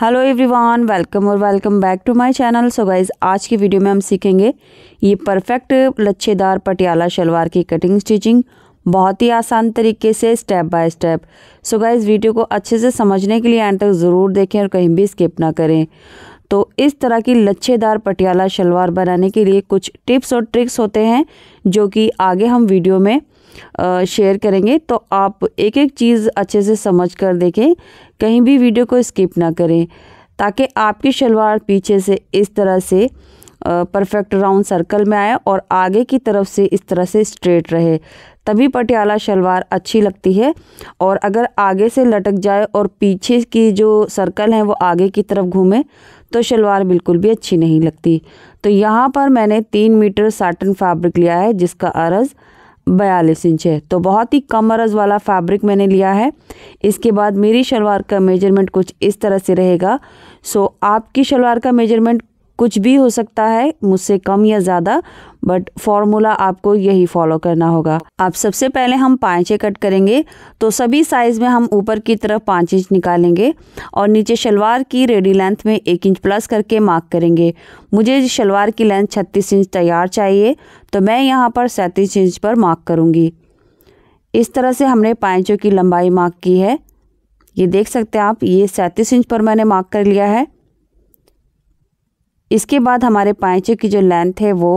hello everyone welcome और welcome back to my channel so guys आज की video में हम सीखेंगे ये परफेक्ट लच्छेदार पटियाला शलवार की कटिंग स्टिचिंग बहुत ही आसान तरीके से step by step so guys video को अच्छे से समझने के लिए एंड तक ज़रूर देखें और कहीं भी स्किप ना करें तो इस तरह की लच्छेदार पटियाला शलवार बनाने के लिए कुछ टिप्स और ट्रिक्स होते हैं जो कि आगे हम वीडियो में शेयर करेंगे तो आप एक एक चीज़ अच्छे से समझ कर देखें कहीं भी वीडियो को स्किप ना करें ताकि आपकी शलवार पीछे से इस तरह से परफेक्ट राउंड सर्कल में आए और आगे की तरफ से इस तरह से स्ट्रेट रहे तभी पटियाला शलवार अच्छी लगती है और अगर आगे से लटक जाए और पीछे की जो सर्कल है वो आगे की तरफ घूमे तो शलवार बिल्कुल भी अच्छी नहीं लगती तो यहाँ पर मैंने तीन मीटर साटन फैब्रिक लिया है जिसका अरज बयालीस इंच है तो बहुत ही कम अरज वाला फैब्रिक मैंने लिया है इसके बाद मेरी शलवार का मेजरमेंट कुछ इस तरह से रहेगा सो आपकी शलवार का मेजरमेंट कुछ भी हो सकता है मुझसे कम या ज़्यादा बट फॉर्मूला आपको यही फॉलो करना होगा आप सबसे पहले हम पाँचें कट करेंगे तो सभी साइज़ में हम ऊपर की तरफ पाँच इंच निकालेंगे और नीचे शलवार की रेडी लेंथ में एक इंच प्लस करके मार्क करेंगे मुझे शलवार की लेंथ छत्तीस इंच तैयार चाहिए तो मैं यहाँ पर सैंतीस इंच पर मार्क करूँगी इस तरह से हमने पाँचों की लंबाई मार्क की है ये देख सकते हैं आप ये सैंतीस इंच पर मैंने मार्क कर लिया है इसके बाद हमारे पाइचे की जो लेंथ है वो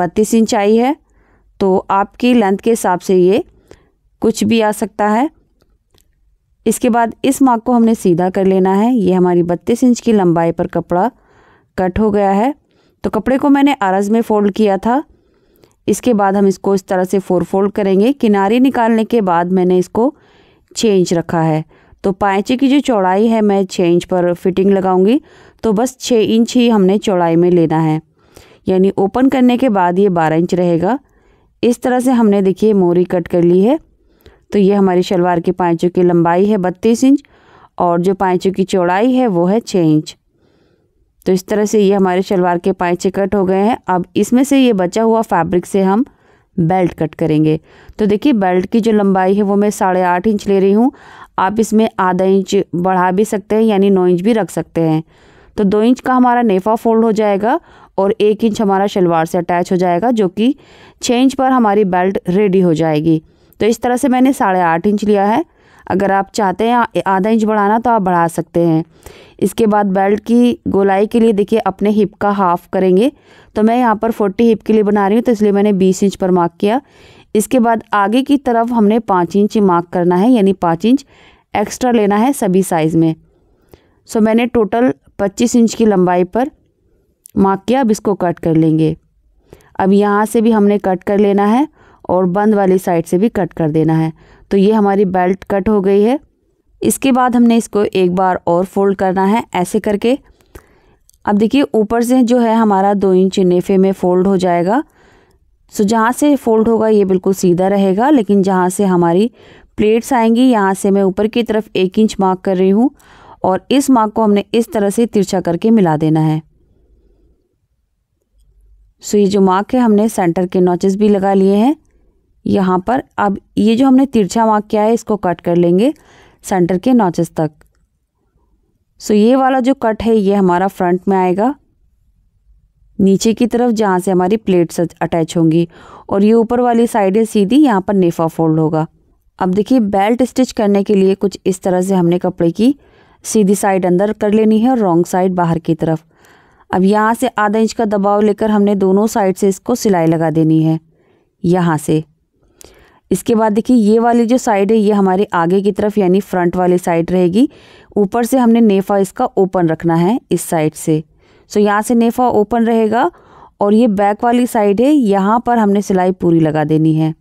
बत्तीस इंच आई है तो आपकी लेंथ के हिसाब से ये कुछ भी आ सकता है इसके बाद इस मार्क को हमने सीधा कर लेना है ये हमारी बत्तीस इंच की लंबाई पर कपड़ा कट हो गया है तो कपड़े को मैंने आरज में फ़ोल्ड किया था इसके बाद हम इसको इस तरह से फोर फोल्ड करेंगे किनारे निकालने के बाद मैंने इसको छः इंच रखा है तो पाँचे की जो चौड़ाई है मैं छः इंच पर फिटिंग लगाऊंगी तो बस छः इंच ही हमने चौड़ाई में लेना है यानी ओपन करने के बाद ये बारह इंच रहेगा इस तरह से हमने देखिए मोरी कट कर ली है तो ये हमारी शलवार के पाँचों की लंबाई है बत्तीस इंच और जो पाँचों की चौड़ाई है वो है छः इंच तो इस तरह से ये हमारे शलवार के पाँचे कट हो गए हैं अब इसमें से ये बचा हुआ फैब्रिक से हम बेल्ट कट करेंगे तो देखिए बेल्ट की जो लंबाई है वो मैं साढ़े आठ इंच ले रही हूँ आप इसमें आधा इंच बढ़ा भी सकते हैं यानी नौ इंच भी रख सकते हैं तो दो इंच का हमारा नेफा फोल्ड हो जाएगा और एक इंच हमारा शलवार से अटैच हो जाएगा जो कि छः इंच पर हमारी बेल्ट रेडी हो जाएगी तो इस तरह से मैंने साढ़े आठ इंच लिया है अगर आप चाहते हैं आधा इंच बढ़ाना तो आप बढ़ा सकते हैं इसके बाद बेल्ट की गोलाई के लिए देखिए अपने हिप का हाफ़ करेंगे तो मैं यहाँ पर फोर्टी हिप के लिए बना रही हूँ तो इसलिए मैंने बीस इंच पर मार्क किया इसके बाद आगे की तरफ हमने पाँच इंच मार्क करना है यानी पाँच इंच एक्स्ट्रा लेना है सभी साइज़ में सो मैंने टोटल पच्चीस इंच की लंबाई पर मार्क किया अब इसको कट कर लेंगे अब यहाँ से भी हमने कट कर लेना है और बंद वाली साइड से भी कट कर देना है तो ये हमारी बेल्ट कट हो गई है इसके बाद हमने इसको एक बार और फोल्ड करना है ऐसे करके अब देखिए ऊपर से जो है हमारा दो इंच नेफे में फ़ोल्ड हो जाएगा सो जहाँ से फोल्ड होगा ये बिल्कुल सीधा रहेगा लेकिन जहाँ से हमारी प्लेट्स आएंगी यहाँ से मैं ऊपर की तरफ एक इंच मार्क कर रही हूँ और इस मार्क को हमने इस तरह से तिरछा करके मिला देना है सो ये जो मार्क है हमने सेंटर के नोचेस भी लगा लिए हैं यहाँ पर अब ये जो हमने तिरछा मार्क किया है इसको कट कर लेंगे सेंटर के नोचेस तक सो ये वाला जो कट है ये हमारा फ्रंट में आएगा नीचे की तरफ जहाँ से हमारी प्लेट्स अटैच होंगी और ये ऊपर वाली साइड है सीधी यहाँ पर नेफा फोल्ड होगा अब देखिए बेल्ट स्टिच करने के लिए कुछ इस तरह से हमने कपड़े की सीधी साइड अंदर कर लेनी है और रॉन्ग साइड बाहर की तरफ अब यहाँ से आधा इंच का दबाव लेकर हमने दोनों साइड से इसको सिलाई लगा देनी है यहाँ से इसके बाद देखिए ये वाली जो साइड है ये हमारे आगे की तरफ यानी फ्रंट वाली साइड रहेगी ऊपर से हमने नेफा इसका ओपन रखना है इस साइड से सो यहाँ से नेफा ओपन रहेगा और ये बैक वाली साइड है यहाँ पर हमने सिलाई पूरी लगा देनी है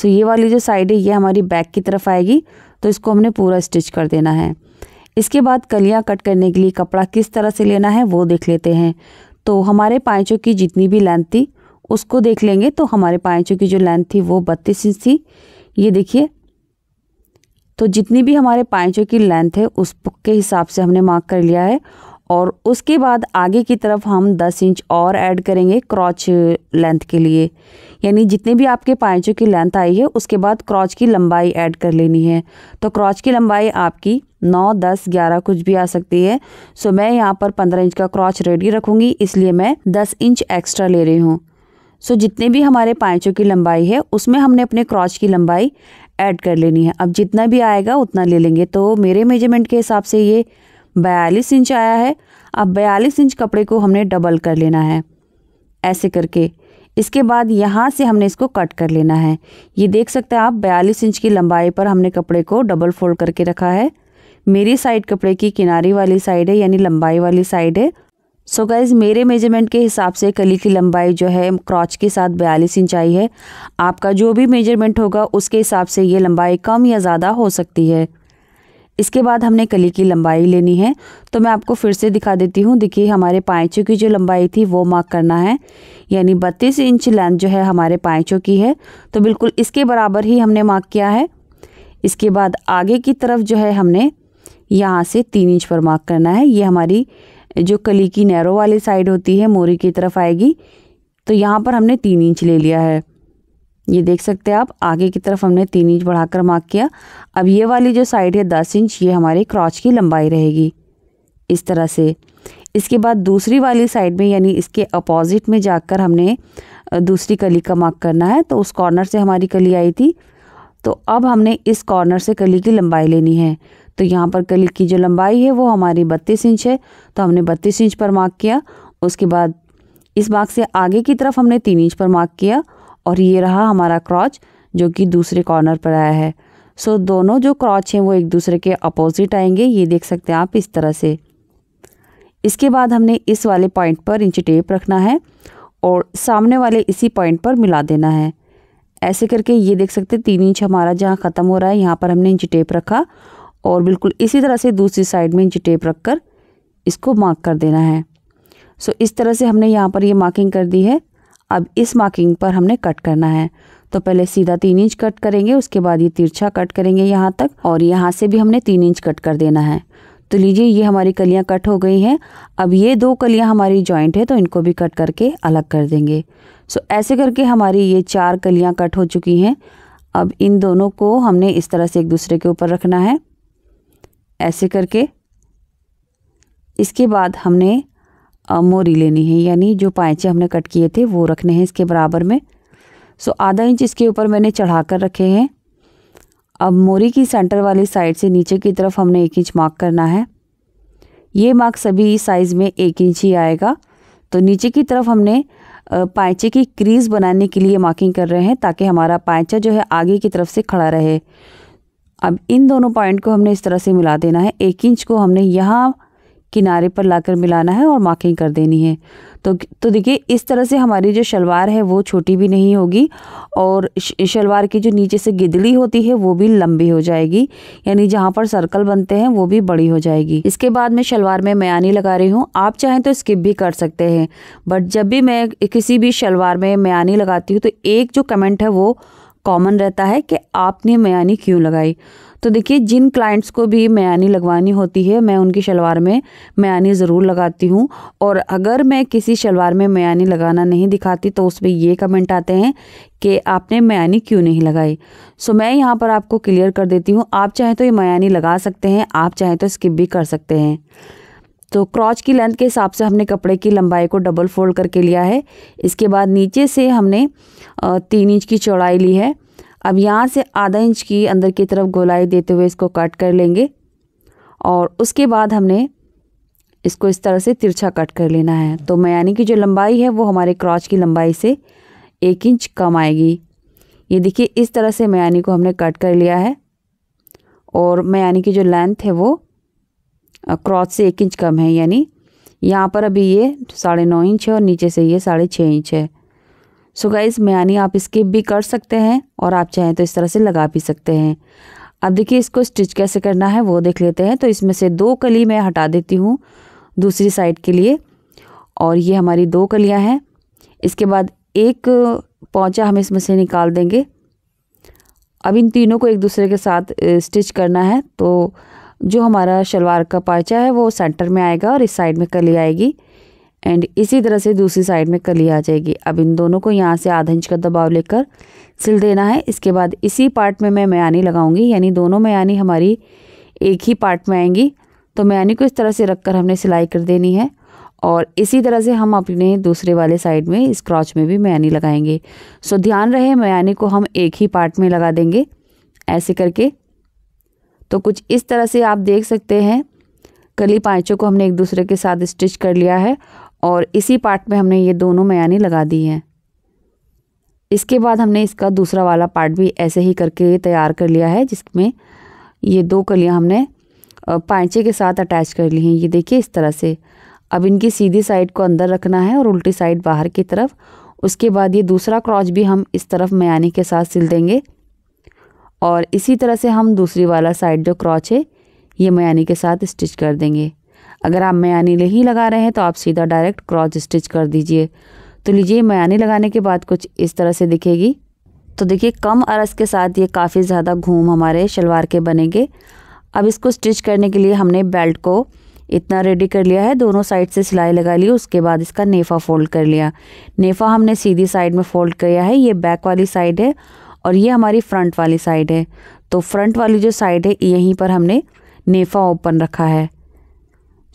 सो ये वाली जो साइड है ये हमारी बैक की तरफ आएगी तो इसको हमने पूरा स्टिच कर देना है इसके बाद कलियाँ कट करने के लिए कपड़ा किस तरह से लेना है वो देख लेते हैं तो हमारे पाँचों की जितनी भी लेंथ थी उसको देख लेंगे तो हमारे पाँचों की जो लेंथ थी वो बत्तीस इंच थी ये देखिए तो जितनी भी हमारे पाँचों की लेंथ है उस के हिसाब से हमने मार्क कर लिया है और उसके बाद आगे की तरफ हम 10 इंच और ऐड करेंगे क्रॉच लेंथ के लिए यानी जितने भी आपके पाइचों की लेंथ आई है उसके बाद क्रॉच की लंबाई ऐड कर लेनी है तो क्रॉच की लंबाई आपकी नौ दस ग्यारह कुछ भी आ सकती है सो मैं यहाँ पर पंद्रह इंच का क्रॉच रेडी रखूँगी इसलिए मैं दस इंच एक्स्ट्रा ले रही हूँ सो जितने भी हमारे पाइचों की लंबाई है उसमें हमने अपने क्रॉच की लंबाई ऐड कर लेनी है अब जितना भी आएगा उतना ले लेंगे तो मेरे मेजरमेंट के हिसाब से ये बयालीस इंच आया है अब बयालीस इंच कपड़े को हमने डबल कर लेना है ऐसे करके इसके बाद यहाँ से हमने इसको कट कर लेना है ये देख सकते हैं आप बयालीस इंच की लंबाई पर हमने कपड़े को डबल फोल्ड करके रखा है मेरी साइड कपड़े की किनारी वाली साइड है यानी लंबाई वाली साइड है सो so गाइज मेरे मेजरमेंट के हिसाब से कली की लंबाई जो है क्रॉच के साथ बयालीस इंच आई है आपका जो भी मेजरमेंट होगा उसके हिसाब से ये लंबाई कम या ज़्यादा हो सकती है इसके बाद हमने कली की लंबाई लेनी है तो मैं आपको फिर से दिखा देती हूँ देखिए हमारे पाइचों की जो लंबाई थी वो मार्क करना है यानी बत्तीस इंच लेंथ जो है हमारे पाइचों की है तो बिल्कुल इसके बराबर ही हमने मार्क किया है इसके बाद आगे की तरफ जो है हमने यहाँ से तीन इंच पर मार्क करना है ये हमारी जो कली की नैरो वाली साइड होती है मोरी की तरफ आएगी तो यहाँ पर हमने तीन इंच ले लिया है ये देख सकते हैं आप आगे की तरफ हमने तीन इंच बढ़ाकर मार्क किया अब ये वाली जो साइड है दस इंच ये हमारे क्रॉच की लंबाई रहेगी इस तरह से इसके बाद दूसरी वाली साइड में यानी इसके अपोजिट में जाकर हमने दूसरी कली का मार्क करना है तो उस कॉर्नर से हमारी कली आई थी तो अब हमने इस कॉर्नर से कली की लंबाई लेनी है तो यहाँ पर कली की जो लंबाई है वो हमारी बत्तीस इंच है तो हमने बत्तीस इंच पर मार्क किया उसके बाद इस मार्क से आगे की तरफ हमने तीन इंच पर मार्क किया और ये रहा हमारा क्रॉच जो कि दूसरे कॉर्नर पर आया है सो so, दोनों जो क्रॉच हैं वो एक दूसरे के अपोजिट आएंगे ये देख सकते हैं आप इस तरह से इसके बाद हमने इस वाले पॉइंट पर इंच टेप रखना है और सामने वाले इसी पॉइंट पर मिला देना है ऐसे करके ये देख सकते हैं तीन इंच हमारा जहाँ ख़त्म हो रहा है यहाँ पर हमने इंच टेप रखा और बिल्कुल इसी तरह से दूसरी साइड में इंच टेप रख कर इसको मार्क कर देना है सो इस तरह से हमने यहाँ पर ये मार्किंग कर दी है अब इस मार्किंग पर हमने कट करना है तो पहले सीधा तीन इंच कट करेंगे उसके बाद ये तिरछा कट करेंगे यहाँ तक और यहाँ से भी हमने तीन इंच कट कर देना है तो लीजिए ये हमारी कलियाँ कट हो गई हैं अब ये दो कलियाँ हमारी जॉइंट है तो इनको भी कट करके अलग कर देंगे सो ऐसे करके हमारी ये चार कलियाँ कट हो चुकी हैं अब इन दोनों को हमने इस तरह से एक दूसरे के ऊपर रखना है ऐसे करके इसके बाद हमने मोरी लेनी है यानी जो पाँचे हमने कट किए थे वो रखने हैं इसके बराबर में सो आधा इंच इसके ऊपर मैंने चढ़ा कर रखे हैं अब मोरी की सेंटर वाली साइड से नीचे की तरफ हमने एक इंच मार्क करना है ये मार्क सभी साइज़ में एक इंच ही आएगा तो नीचे की तरफ हमने पाँचे की क्रीज बनाने के लिए मार्किंग कर रहे हैं ताकि हमारा पाँचा जो है आगे की तरफ से खड़ा रहे अब इन दोनों पॉइंट को हमने इस तरह से मिला देना है एक इंच को हमने यहाँ किनारे पर लाकर मिलाना है और मार्किंग कर देनी है तो तो देखिए इस तरह से हमारी जो शलवार है वो छोटी भी नहीं होगी और शलवार की जो नीचे से गिदली होती है वो भी लंबी हो जाएगी यानी जहाँ पर सर्कल बनते हैं वो भी बड़ी हो जाएगी इसके बाद में शलवार में मयानी लगा रही हूँ आप चाहें तो स्किप भी कर सकते हैं बट जब भी मैं किसी भी शलवार में मयानी लगाती हूँ तो एक जो कमेंट है वो कॉमन रहता है कि आपने मयानी क्यों लगाई तो देखिए जिन क्लाइंट्स को भी मयानी लगवानी होती है मैं उनकी शलवार में मयानी ज़रूर लगाती हूँ और अगर मैं किसी शलवार में मयानी लगाना नहीं दिखाती तो उस पर ये कमेंट आते हैं कि आपने मयानी क्यों नहीं लगाई सो मैं यहाँ पर आपको क्लियर कर देती हूँ आप चाहें तो ये मयानी लगा सकते हैं आप चाहें तो स्किप भी कर सकते हैं तो क्रॉच की लेंथ के हिसाब से हमने कपड़े की लंबाई को डबल फोल्ड करके लिया है इसके बाद नीचे से हमने तीन इंच की चौड़ाई ली है अब यहाँ से आधा इंच की अंदर की तरफ गोलाई देते हुए इसको कट कर लेंगे और उसके बाद हमने इसको इस तरह से तिरछा कट कर लेना है तो मैं यानी कि जो लंबाई है वो हमारे क्रॉच की लंबाई से एक इंच कम आएगी ये देखिए इस तरह से मयानी को हमने कट कर लिया है और मयानी की जो लेंथ है वो क्रॉच से एक इंच कम है यानी यहाँ पर अभी ये साढ़े नौ इंच है और नीचे से ये साढ़े छः इंच है सो गाइज यानी आप स्किप भी कर सकते हैं और आप चाहें तो इस तरह से लगा भी सकते हैं अब देखिए इसको स्टिच कैसे करना है वो देख लेते हैं तो इसमें से दो कली मैं हटा देती हूँ दूसरी साइड के लिए और ये हमारी दो कलियाँ हैं इसके बाद एक पौचा हम इसमें से निकाल देंगे अब इन तीनों को एक दूसरे के साथ स्टिच करना है तो जो हमारा शलवार का पाचा है वो सेंटर में आएगा और इस साइड में कली आएगी एंड इसी तरह से दूसरी साइड में कली आ जाएगी अब इन दोनों को यहाँ से आधा इंच का दबाव लेकर सिल देना है इसके बाद इसी पार्ट में मैं मयानी लगाऊंगी यानी दोनों मयानी हमारी एक ही पार्ट में आएंगी तो मयानी को इस तरह से रख कर हमने सिलाई कर देनी है और इसी तरह से हम अपने दूसरे वाले साइड में स्क्रॉच में भी मयानी लगाएंगे सो ध्यान रहे मयानी को हम एक ही पार्ट में लगा देंगे ऐसे करके तो कुछ इस तरह से आप देख सकते हैं कली पाँचों को हमने एक दूसरे के साथ स्टिच कर लिया है और इसी पार्ट में हमने ये दोनों मयानी लगा दी है इसके बाद हमने इसका दूसरा वाला पार्ट भी ऐसे ही करके तैयार कर लिया है जिसमें ये दो कलियाँ हमने पैंचे के साथ अटैच कर ली हैं ये देखिए इस तरह से अब इनकी सीधी साइड को अंदर रखना है और उल्टी साइड बाहर की तरफ उसके बाद ये दूसरा क्रॉच भी हम इस तरफ मयानी के साथ सिल देंगे और इसी तरह से हम दूसरी वाला साइड जो क्रॉच है ये मयानी के साथ स्टिच कर देंगे अगर आप मयानी नहीं लगा रहे हैं तो आप सीधा डायरेक्ट क्रॉस स्टिच कर दीजिए तो लीजिए मयानी लगाने के बाद कुछ इस तरह से दिखेगी तो देखिए कम अरस के साथ ये काफ़ी ज़्यादा घूम हमारे शलवार के बनेंगे अब इसको स्टिच करने के लिए हमने बेल्ट को इतना रेडी कर लिया है दोनों साइड से सिलाई लगा ली उसके बाद इसका नेफा फोल्ड कर लिया नेफा हमने सीधी साइड में फ़ोल्ड किया है ये बैक वाली साइड है और ये हमारी फ्रंट वाली साइड है तो फ्रंट वाली जो साइड है यहीं पर हमने नेफा ओपन रखा है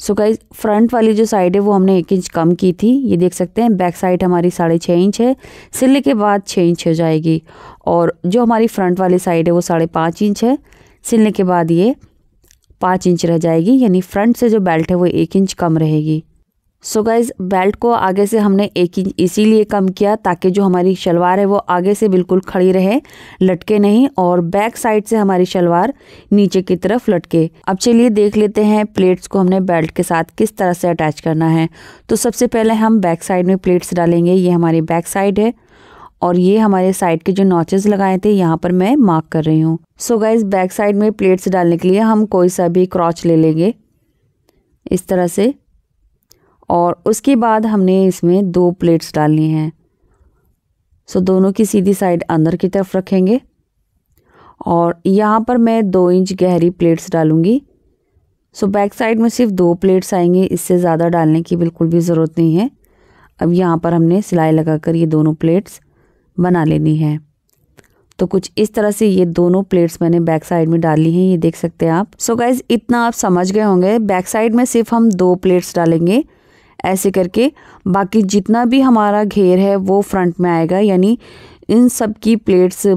सो गाइज फ्रंट वाली जो साइड है वो हमने एक इंच कम की थी ये देख सकते हैं बैक साइड हमारी साढ़े छः इंच है सिले के बाद छः इंच हो जाएगी और जो हमारी फ्रंट वाली साइड है वो साढ़े पाँच इंच है सिलने के बाद ये पाँच इंच रह जाएगी यानी फ्रंट से जो बेल्ट है वो एक इंच कम रहेगी सो गाइज बेल्ट को आगे से हमने एक इंच इसीलिए कम किया ताकि जो हमारी शलवार है वो आगे से बिल्कुल खड़ी रहे लटके नहीं और बैक साइड से हमारी शलवार नीचे की तरफ लटके अब चलिए देख लेते हैं प्लेट्स को हमने बेल्ट के साथ किस तरह से अटैच करना है तो सबसे पहले हम बैक साइड में प्लेट्स डालेंगे ये हमारी बैक साइड है और ये हमारे साइड के जो नॉचेस लगाए थे यहाँ पर मैं मार्क कर रही हूँ सो गाइज बैक साइड में प्लेट्स डालने के लिए हम कोई सा भी क्रॉच ले लेंगे इस तरह से और उसके बाद हमने इसमें दो प्लेट्स डालनी हैं सो दोनों की सीधी साइड अंदर की तरफ रखेंगे और यहाँ पर मैं दो इंच गहरी प्लेट्स डालूँगी सो बैक साइड में सिर्फ दो प्लेट्स आएंगे इससे ज़्यादा डालने की बिल्कुल भी ज़रूरत नहीं है अब यहाँ पर हमने सिलाई लगाकर ये दोनों प्लेट्स बना लेनी है तो कुछ इस तरह से ये दोनों प्लेट्स मैंने बैक साइड में डाली हैं ये देख सकते हैं आप सो so गाइज इतना आप समझ गए होंगे बैक साइड में सिर्फ हम दो प्लेट्स डालेंगे ऐसे करके बाकी जितना भी हमारा घेर है वो फ्रंट में आएगा यानी इन सब की प्लेट्स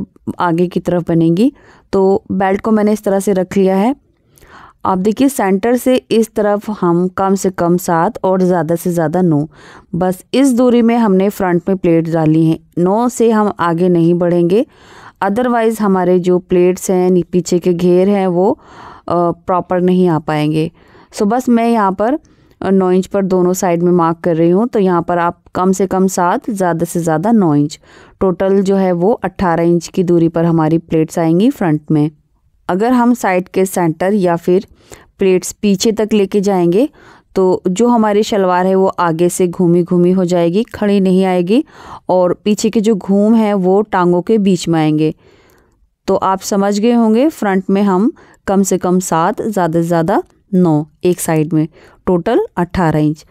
आगे की तरफ बनेंगी तो बेल्ट को मैंने इस तरह से रख लिया है आप देखिए सेंटर से इस तरफ हम कम से कम सात और ज़्यादा से ज़्यादा नौ बस इस दूरी में हमने फ्रंट में प्लेट डाली हैं नौ से हम आगे नहीं बढ़ेंगे अदरवाइज़ हमारे जो प्लेट्स हैं पीछे के घेर हैं वो प्रॉपर नहीं आ पाएंगे सो बस मैं यहाँ पर नौ इंच पर दोनों साइड में मार्क कर रही हूँ तो यहाँ पर आप कम से कम सात ज़्यादा से ज़्यादा नौ इंच टोटल जो है वो अट्ठारह इंच की दूरी पर हमारी प्लेट्स आएंगी फ्रंट में अगर हम साइड के सेंटर या फिर प्लेट्स पीछे तक लेके जाएंगे तो जो हमारी शलवार है वो आगे से घूमी घूमी हो जाएगी खड़ी नहीं आएगी और पीछे के जो घूम है वो टांगों के बीच में आएंगे तो आप समझ गए होंगे फ्रंट में हम कम से कम सात ज़्यादा से ज़्यादा नौ एक साइड में टोटल अट्ठारह इंच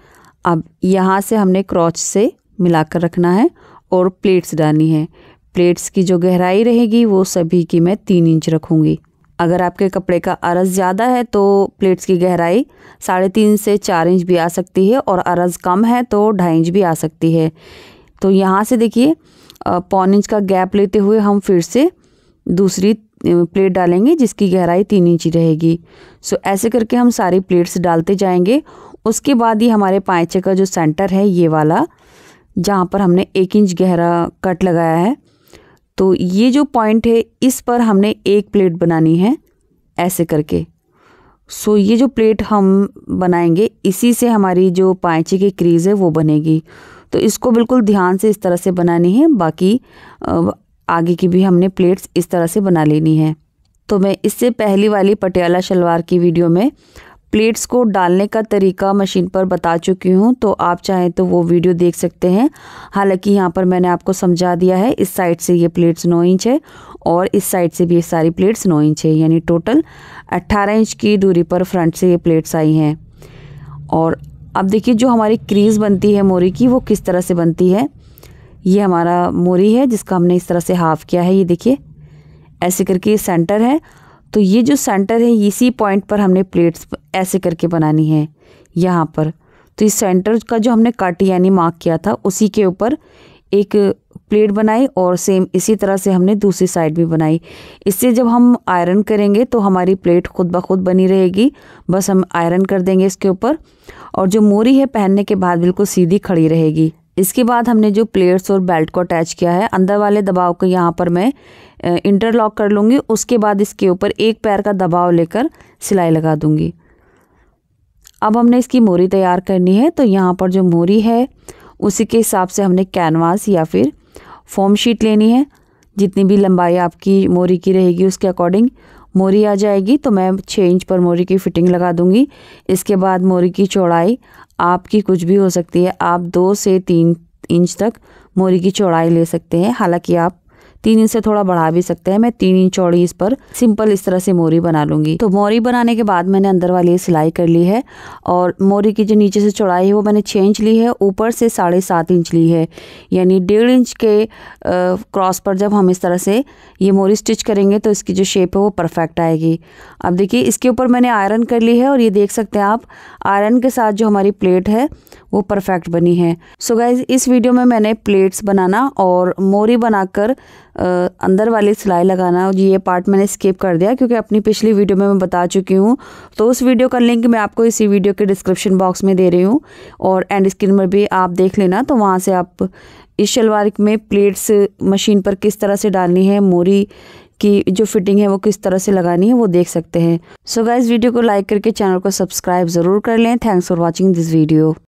अब यहाँ से हमने क्रॉच से मिलाकर रखना है और प्लेट्स डालनी है प्लेट्स की जो गहराई रहेगी वो सभी की मैं तीन इंच रखूँगी अगर आपके कपड़े का अरज ज़्यादा है तो प्लेट्स की गहराई साढ़े तीन से चार इंच भी आ सकती है और अरज कम है तो ढाई इंच भी आ सकती है तो यहाँ से देखिए पौन इंच का गैप लेते हुए हम फिर से दूसरी प्लेट डालेंगे जिसकी गहराई तीन इंच रहेगी सो ऐसे करके हम सारी प्लेट्स डालते जाएंगे उसके बाद ही हमारे पाँचे का जो सेंटर है ये वाला जहाँ पर हमने एक इंच गहरा कट लगाया है तो ये जो पॉइंट है इस पर हमने एक प्लेट बनानी है ऐसे करके सो ये जो प्लेट हम बनाएंगे इसी से हमारी जो पाँचे की क्रीज़ है वो बनेगी तो इसको बिल्कुल ध्यान से इस तरह से बनानी है बाकी आगे की भी हमने प्लेट्स इस तरह से बना लेनी है तो मैं इससे पहली वाली पटियाला शलवार की वीडियो में प्लेट्स को डालने का तरीका मशीन पर बता चुकी हूँ तो आप चाहें तो वो वीडियो देख सकते हैं हालांकि यहाँ पर मैंने आपको समझा दिया है इस साइड से ये प्लेट्स नौ इंच है और इस साइड से भी ये सारी प्लेट्स नौ इंच है यानी टोटल अट्ठारह इंच की दूरी पर फ्रंट से ये प्लेट्स आई हैं और अब देखिए जो हमारी क्रीज़ बनती है मोरी की वो किस तरह से बनती है ये हमारा मोरी है जिसका हमने इस तरह से हाफ किया है ये देखिए ऐसे करके सेंटर है तो ये जो सेंटर है इसी पॉइंट पर हमने प्लेट्स ऐसे करके बनानी है यहाँ पर तो इस सेंटर का जो हमने कट यानी मार्क किया था उसी के ऊपर एक प्लेट बनाई और सेम इसी तरह से हमने दूसरी साइड भी बनाई इससे जब हम आयरन करेंगे तो हमारी प्लेट खुद ब खुद बनी रहेगी बस हम आयरन कर देंगे इसके ऊपर और जो मोरी है पहनने के बाद बिल्कुल सीधी खड़ी रहेगी इसके बाद हमने जो प्लेट्स और बेल्ट को अटैच किया है अंदर वाले दबाव को यहाँ पर मैं इंटरलॉक कर लूँगी उसके बाद इसके ऊपर एक पैर का दबाव लेकर सिलाई लगा दूँगी अब हमने इसकी मोरी तैयार करनी है तो यहाँ पर जो मोरी है उसी के हिसाब से हमने कैनवास या फिर फोम शीट लेनी है जितनी भी लंबाई आपकी मोरी की रहेगी उसके अकॉर्डिंग मोरी आ जाएगी तो मैं छः इंच पर मोरी की फिटिंग लगा दूंगी इसके बाद मोरी की चौड़ाई आपकी कुछ भी हो सकती है आप दो से तीन इंच तक मोरी की चौड़ाई ले सकते हैं हालांकि आप तीन इंच से थोड़ा बढ़ा भी सकते हैं मैं तीन इंच चौड़ी इस पर सिंपल इस तरह से मोरी बना लूंगी तो मोरी बनाने के बाद मैंने अंदर वाली सिलाई कर ली है और मोरी की जो नीचे से चौड़ाई है वो मैंने छः इंच ली है ऊपर से साढ़े सात इंच ली है यानी डेढ़ इंच के क्रॉस पर जब हम इस तरह से ये मोरी स्टिच करेंगे तो इसकी जो शेप है वो परफेक्ट आएगी अब देखिए इसके ऊपर मैंने आयरन कर ली है और ये देख सकते हैं आप आयरन के साथ जो हमारी प्लेट है वो परफेक्ट बनी है सो so गाइज इस वीडियो में मैंने प्लेट्स बनाना और मोरी बनाकर अंदर वाली सिलाई लगाना ये पार्ट मैंने स्किप कर दिया क्योंकि अपनी पिछली वीडियो में मैं बता चुकी हूँ तो उस वीडियो का लिंक मैं आपको इसी वीडियो के डिस्क्रिप्शन बॉक्स में दे रही हूँ और एंड स्क्रीन पर भी आप देख लेना तो वहाँ से आप इस शलवार में प्लेट्स मशीन पर किस तरह से डालनी है मोरी की जो फिटिंग है वो किस तरह से लगानी है वो देख सकते हैं सो गाइज वीडियो को लाइक करके चैनल को सब्सक्राइब ज़रूर कर लें thanks for watching this video